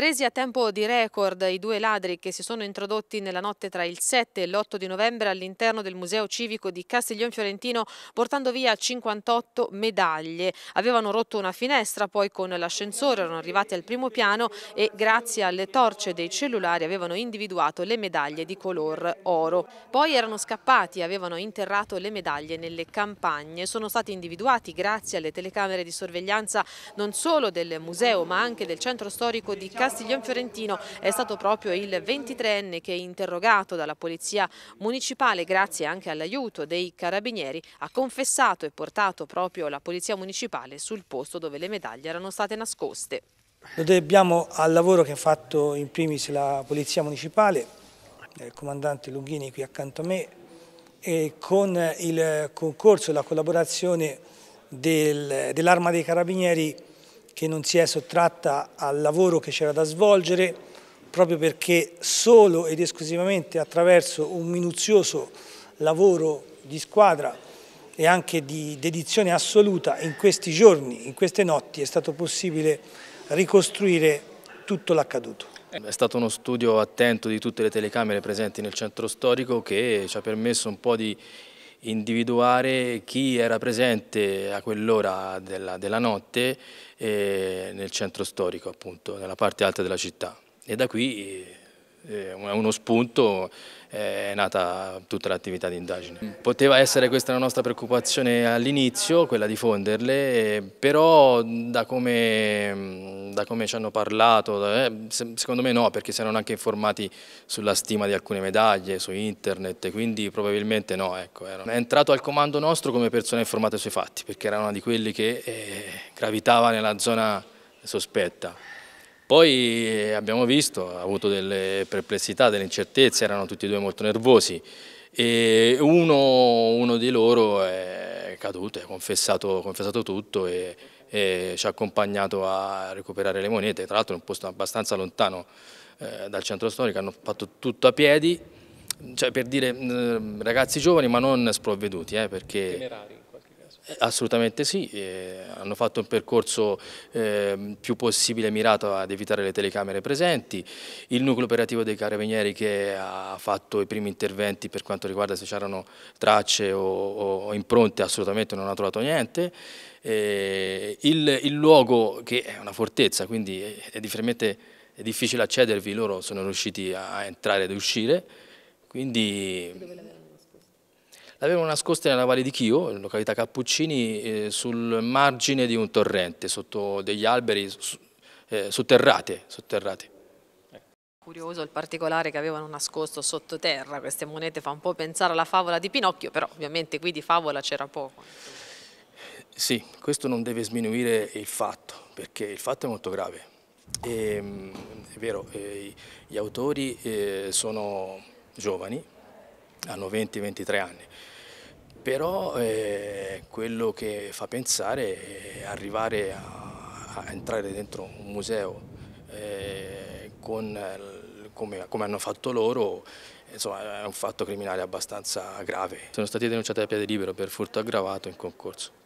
Presi a tempo di record i due ladri che si sono introdotti nella notte tra il 7 e l'8 di novembre all'interno del Museo Civico di Castiglione Fiorentino portando via 58 medaglie. Avevano rotto una finestra, poi con l'ascensore erano arrivati al primo piano e grazie alle torce dei cellulari avevano individuato le medaglie di color oro. Poi erano scappati e avevano interrato le medaglie nelle campagne. Sono stati individuati grazie alle telecamere di sorveglianza non solo del museo ma anche del centro storico di Castiglione Castiglione Fiorentino è stato proprio il 23enne che interrogato dalla polizia municipale grazie anche all'aiuto dei carabinieri ha confessato e portato proprio la polizia municipale sul posto dove le medaglie erano state nascoste. Lo dobbiamo al lavoro che ha fatto in primis la polizia municipale, eh, il comandante Lunghini qui accanto a me, e con il concorso e la collaborazione del, dell'arma dei carabinieri che non si è sottratta al lavoro che c'era da svolgere proprio perché solo ed esclusivamente attraverso un minuzioso lavoro di squadra e anche di dedizione assoluta in questi giorni, in queste notti è stato possibile ricostruire tutto l'accaduto. È stato uno studio attento di tutte le telecamere presenti nel centro storico che ci ha permesso un po' di individuare chi era presente a quell'ora della, della, notte eh, nel centro storico, appunto, nella parte alta della città. E da qui eh, eh, è uno spunto, eh, è nata tutta l'attività di indagine. Poteva essere questa la nostra preoccupazione all'inizio, quella di fonderle, però da come, mm, da come ci hanno parlato, eh, secondo me no, perché si erano anche informati sulla stima di alcune medaglie, su internet, quindi probabilmente no. Ecco, è entrato al comando nostro come persona informata sui fatti, perché era una di quelli che eh, gravitava nella zona sospetta. Poi eh, abbiamo visto, ha avuto delle perplessità, delle incertezze, erano tutti e due molto nervosi e uno, uno di loro è caduto, ha confessato, confessato, tutto e, e, ci ha accompagnato a recuperare le monete, tra l'altro in un posto abbastanza lontano eh, dal centro storico, hanno fatto tutto a piedi, cioè per dire mm, ragazzi giovani ma non sprovveduti, eh, perché... Temerari Assolutamente sì, eh, hanno fatto un percorso eh, più possibile mirato ad evitare le telecamere presenti, il nucleo operativo dei carabinieri che ha fatto i primi interventi per quanto riguarda se c'erano tracce o, o, impronte assolutamente non ha trovato niente, eh, il, il, luogo che è una fortezza quindi è, è, è difficile accedervi, loro sono riusciti a entrare ed uscire, quindi L'avevano nascosta nella Valle di Chio, in località Cappuccini, eh, sul margine di un torrente, sotto degli alberi su, eh, sotterrate. sotterrate. Ecco. Curioso il particolare che avevano nascosto sottoterra, queste monete fa un po' pensare alla favola di Pinocchio, però ovviamente qui di favola c'era poco. Sì, questo non deve sminuire il fatto, perché il fatto è molto grave. E, ehm, è vero, eh, gli autori sono giovani, hanno 20-23 anni. Però eh, quello che fa pensare è arrivare a, a entrare dentro un museo eh, con, come, come, hanno fatto loro, insomma, è un fatto criminale abbastanza grave. Sono stati denunciati a piede libero per furto aggravato in concorso.